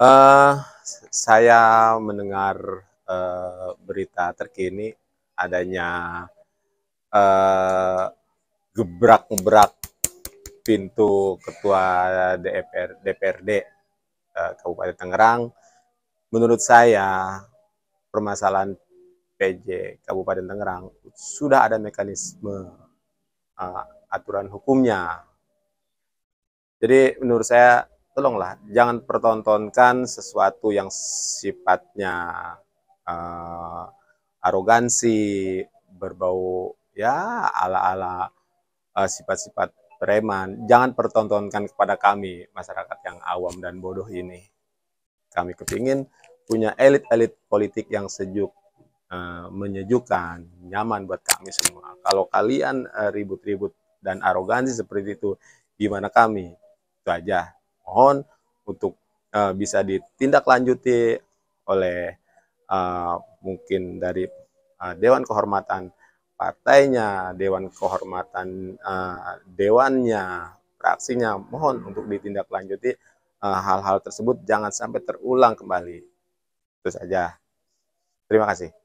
Uh, saya mendengar uh, berita terkini adanya uh, gebrak-gebrak pintu ketua DPR, DPRD uh, Kabupaten Tangerang. Menurut saya permasalahan PJ Kabupaten Tangerang sudah ada mekanisme uh, aturan hukumnya. Jadi menurut saya tolonglah jangan pertontonkan sesuatu yang sifatnya uh, arogansi, berbau ya ala-ala uh, sifat-sifat preman. Jangan pertontonkan kepada kami masyarakat yang awam dan bodoh ini. Kami kepingin punya elit-elit politik yang sejuk, uh, menyejukkan, nyaman buat kami semua. Kalau kalian ribut-ribut dan arogansi seperti itu, gimana kami? Itu aja mohon untuk uh, bisa ditindaklanjuti oleh uh, mungkin dari uh, dewan kehormatan partainya, dewan kehormatan uh, dewannya, praksinya, mohon untuk ditindaklanjuti hal-hal uh, tersebut jangan sampai terulang kembali. Itu saja. Terima kasih.